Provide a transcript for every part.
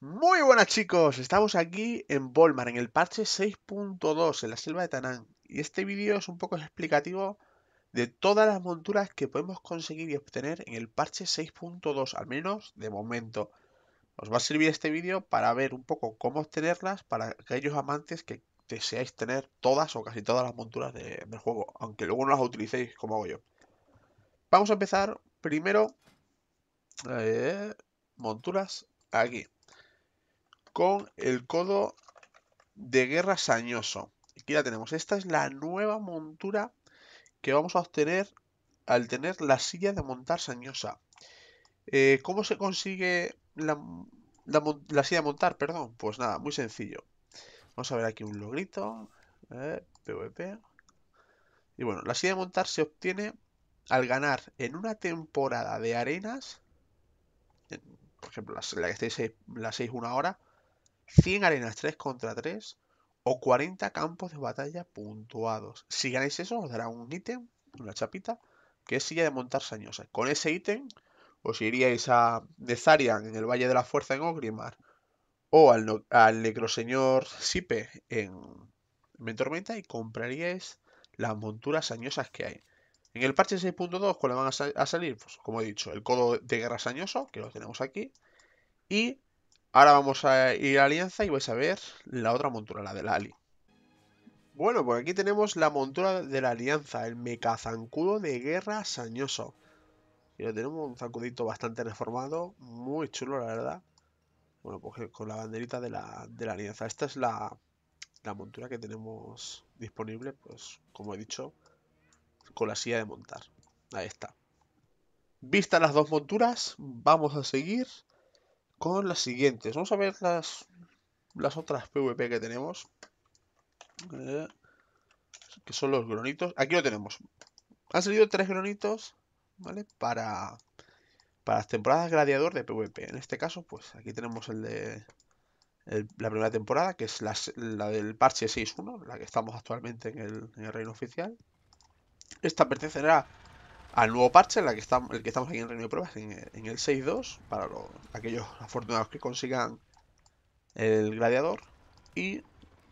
Muy buenas chicos, estamos aquí en Volmar, en el parche 6.2, en la selva de Tanán. Y este vídeo es un poco explicativo de todas las monturas que podemos conseguir y obtener en el parche 6.2, al menos de momento. Os va a servir este vídeo para ver un poco cómo obtenerlas para aquellos amantes que deseáis tener todas o casi todas las monturas del juego, aunque luego no las utilicéis como hago yo. Vamos a empezar primero... Eh, monturas aquí con el codo de guerra sañoso. Aquí ya tenemos. Esta es la nueva montura que vamos a obtener al tener la silla de montar sañosa. Eh, ¿Cómo se consigue la, silla de montar? Perdón. Pues nada, muy sencillo. Vamos a ver aquí un logrito. PvP. Eh, y bueno, la silla de montar se obtiene al ganar en una temporada de arenas. por ejemplo, la, que estéis 6-1 ahora. 100 arenas 3 contra 3 o 40 campos de batalla puntuados. Si ganáis eso, os dará un ítem, una chapita, que es silla de montar sañosa. Con ese ítem os iríais a Nezarian en el Valle de la Fuerza en Ogrimar o al, Necroseñor Sipe en Mentormenta y compraríais las monturas sañosas que hay. En el parche 6.2, ¿cuáles van a, a, salir? Pues, como he dicho, el codo de guerra sañoso, que lo tenemos aquí, y Ahora vamos a ir a Alianza y vais a ver la otra montura, la de Ali. Bueno, pues aquí tenemos la montura de la Alianza, el mecazancudo de guerra sañoso. Y lo tenemos un zancudito bastante reformado, muy chulo la verdad. Bueno, pues eh, con la banderita de la, de la Alianza. Esta es la, la montura que tenemos disponible, pues como he dicho, con la silla de montar. Ahí está. Vistas las dos monturas, vamos a seguir con las siguientes. Vamos a ver las, las otras PvP que tenemos. Eh, que son los granitos Aquí lo tenemos. Han salido tres granitos ¿vale? Para, para las temporadas gladiador de PvP. En este caso, pues aquí tenemos el de la primera temporada, que es la, del parche 6.1, la que estamos actualmente en el, en el reino oficial. Esta pertenecerá al nuevo parche, en que el que estamos aquí en Reino de Pruebas, en, el 6.2, para aquellos afortunados que consigan el gladiador. Y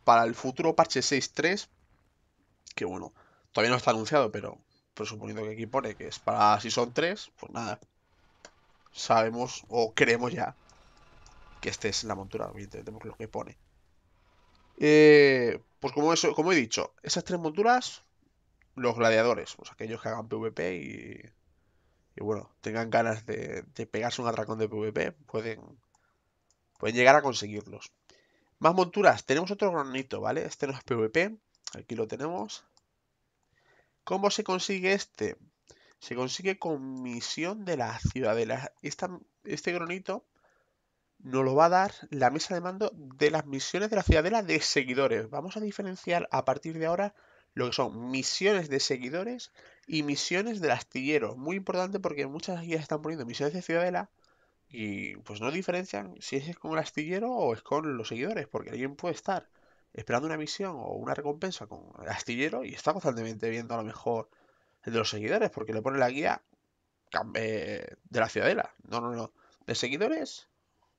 para el futuro parche 6.3, que bueno, todavía no está anunciado, pero suponiendo que aquí pone que es para si son 3, pues nada, sabemos o creemos ya que esta es la montura, evidentemente, porque lo que pone. Eh, pues como, eso, como he dicho, esas tres monturas los gladiadores, pues aquellos que hagan PvP y, bueno, tengan ganas de, pegarse un atracón de PvP, pueden, pueden llegar a conseguirlos. Más monturas, tenemos otro granito, ¿vale? Este no es PvP, aquí lo tenemos. ¿Cómo se consigue este? Se consigue con misión de la ciudadela. Esta, este granito nos lo va a dar la mesa de mando de las misiones de la ciudadela de seguidores. Vamos a diferenciar a partir de ahora lo que son misiones de seguidores y misiones del astillero. Muy importante porque muchas guías están poniendo misiones de ciudadela y pues no diferencian si es con el astillero o es con los seguidores, porque alguien puede estar esperando una misión o una recompensa con el astillero y está constantemente viendo a lo mejor el de los seguidores, porque le pone la guía eh, de la ciudadela. No, no, no. De seguidores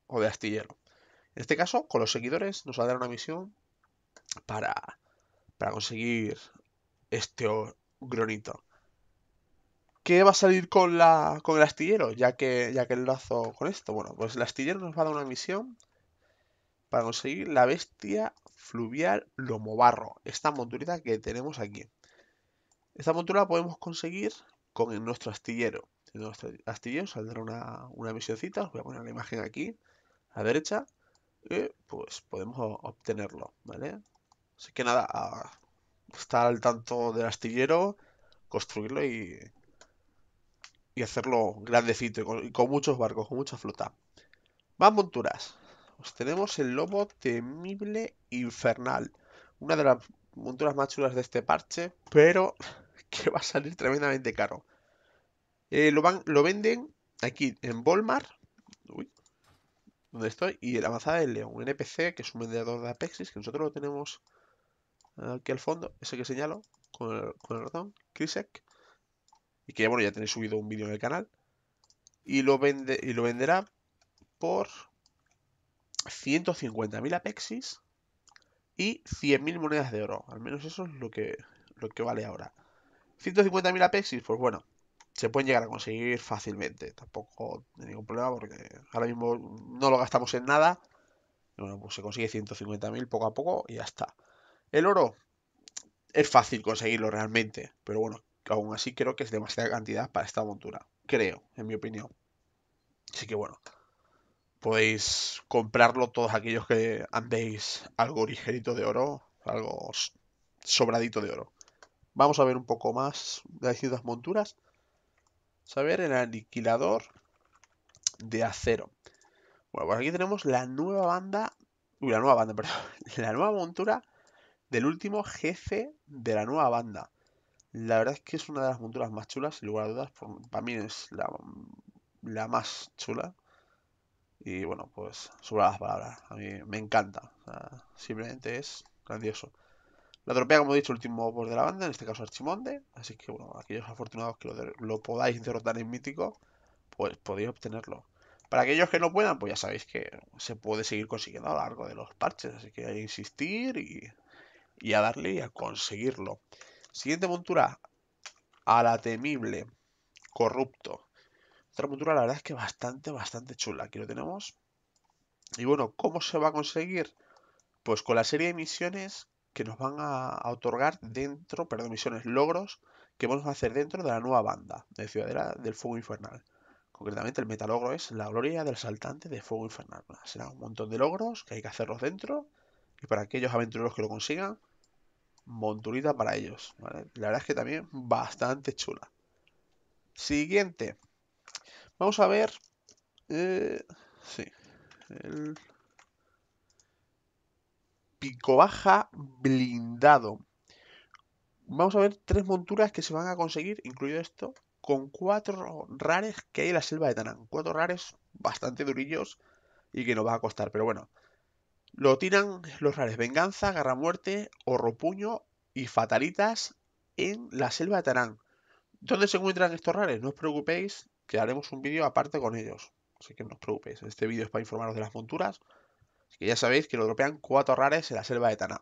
o de astillero. En este caso, con los seguidores nos va a dar una misión para para conseguir este gronito. ¿Qué va a salir con, la, con el astillero? Ya que, ya que con esto. Bueno, pues el astillero nos va a dar una misión para conseguir la bestia fluvial lomobarro. Esta montura que tenemos aquí. Esta montura la podemos conseguir con nuestro astillero. En nuestro astillero saldrá una, una misioncita. Os voy a poner la imagen aquí, a la derecha. Y pues podemos obtenerlo, ¿vale? Así que nada, a estar al tanto del astillero, construirlo y, hacerlo grandecito con, muchos barcos, con mucha flota. Más monturas. Pues tenemos el lobo temible infernal. Una de las monturas más chulas de este parche, pero que va a salir tremendamente caro. Eh, lo, van, lo venden aquí en Volmar, uy, donde estoy, y en la mazada del León, un NPC que es un vendedor de Apexis, que nosotros lo tenemos aquí al fondo, ese que señalo con el, ratón, Krisek y que bueno, ya tenéis subido un vídeo en el canal, y lo, vende, y lo venderá por 150.000 apexis y 100.000 monedas de oro, al menos eso es lo que, lo que vale ahora. 150.000 apexis, pues bueno, se pueden llegar a conseguir fácilmente, tampoco hay ningún problema porque ahora mismo no lo gastamos en nada, bueno, pues se consigue 150.000 poco a poco y ya está. El oro es fácil conseguirlo realmente, pero bueno, aún así creo que es demasiada cantidad para esta montura. Creo, en mi opinión. Así que bueno, podéis comprarlo todos aquellos que andéis algo ligerito de oro, algo sobradito de oro. Vamos a ver un poco más de las distintas monturas. Vamos a ver el aniquilador de acero. Bueno, pues aquí tenemos la nueva banda. la nueva banda, perdón. La nueva montura del último jefe de la nueva banda. La verdad es que es una de las monturas más chulas, sin lugar a dudas. para mí es la, más chula. Y bueno, pues sobre las palabras. A mí me encanta. simplemente es grandioso. La tropea, como he dicho, el último boss de la banda, en este caso Archimonde. Así que bueno, aquellos afortunados que lo, lo podáis derrotar en mítico, pues podéis obtenerlo. Para aquellos que no puedan, pues ya sabéis que se puede seguir consiguiendo a lo largo de los parches. Así que hay que insistir y y a darle y a conseguirlo. Siguiente montura, a la temible, corrupto. Otra montura, la verdad es que bastante, bastante chula. Aquí lo tenemos. Y bueno, ¿cómo se va a conseguir? Pues con la serie de misiones que nos van a, otorgar dentro, perdón, misiones, logros que vamos a hacer dentro de la nueva banda de Ciudadela del Fuego Infernal. Concretamente el metalogro es la gloria del saltante de Fuego Infernal. Será un montón de logros que hay que hacerlos dentro y para aquellos aventureros que lo consigan, monturita para ellos. La verdad es que también bastante chula. Siguiente. Vamos a ver. Eh, sí. El pico baja blindado. Vamos a ver tres monturas que se van a conseguir, incluido esto, con cuatro rares que hay en la selva de Tanán. Cuatro rares bastante durillos y que nos va a costar. Pero bueno, lo tiran los rares Venganza, Garra Muerte, Puño y Fatalitas en la selva de Tarán. ¿Dónde se encuentran estos rares? No os preocupéis, que haremos un vídeo aparte con ellos. Así que no os preocupéis, este vídeo es para informaros de las monturas. Así que ya sabéis que lo dropean cuatro rares en la selva de Tanán.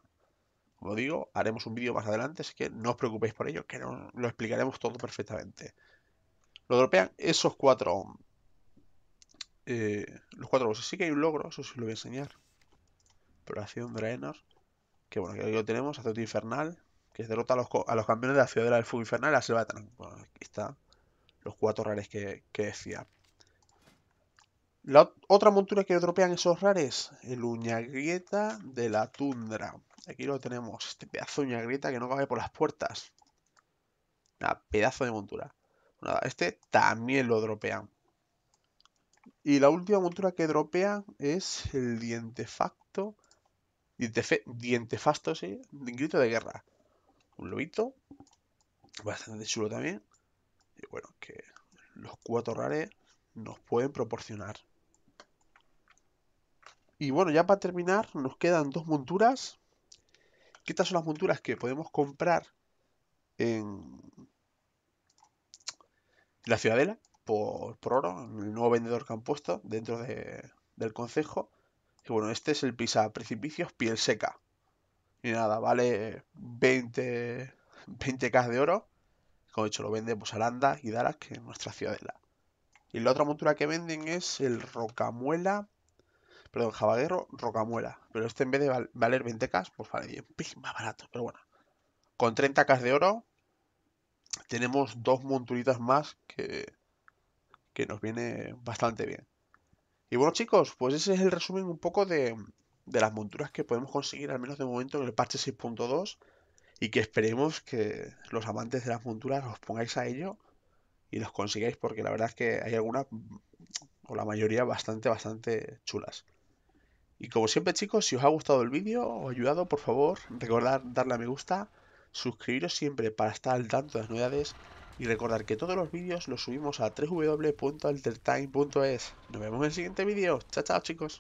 Como digo, haremos un vídeo más adelante, así que no os preocupéis por ello, que lo explicaremos todo perfectamente. Lo dropean esos cuatro... Eh, los cuatro bosses. Sí que hay un logro, eso sí lo voy a enseñar. Operación Draenor. Que bueno, aquí lo tenemos, Azote Infernal, que derrota a los, campeones de la Ciudadela del Fuego Infernal y la Selva aquí está los cuatro rares que, decía. La otra montura que dropean esos rares, el Uñagrieta de la Tundra. Aquí lo tenemos, este pedazo de Uñagrieta que no cabe por las puertas. Una pedazo de montura. este también lo dropean. Y la última montura que dropean es el Dientefacto Dientefasto, sí. Grito de guerra. Un lobito. Bastante chulo también. Y bueno, que los cuatro rares nos pueden proporcionar. Y bueno, ya para terminar, nos quedan dos monturas. estas son las monturas que podemos comprar en la Ciudadela por, oro, en el nuevo vendedor que han puesto dentro del concejo. Y bueno, este es el pisa precipicios piel seca. Y nada, vale 20, 20k de oro. Como he dicho, lo vende pues Aranda y Darak en nuestra ciudadela. Y la otra montura que venden es el Rocamuela. Perdón, Jabaguerro Rocamuela. Pero este en vez de valer 20k, pues vale bien. Más barato, pero bueno. Con 30k de oro tenemos dos monturitas más que, que nos viene bastante bien. Y bueno chicos, pues ese es el resumen un poco de, de las monturas que podemos conseguir, al menos de momento, en el parche 6.2 y que esperemos que los amantes de las monturas os pongáis a ello y los consigáis porque la verdad es que hay algunas o la mayoría bastante bastante chulas y como siempre chicos si os ha gustado el vídeo os ha ayudado por favor recordad darle a me gusta suscribiros siempre para estar al tanto de las novedades y recordar que todos los vídeos los subimos a www.altertime.es. Nos vemos en el siguiente vídeo. Chao, chao chicos.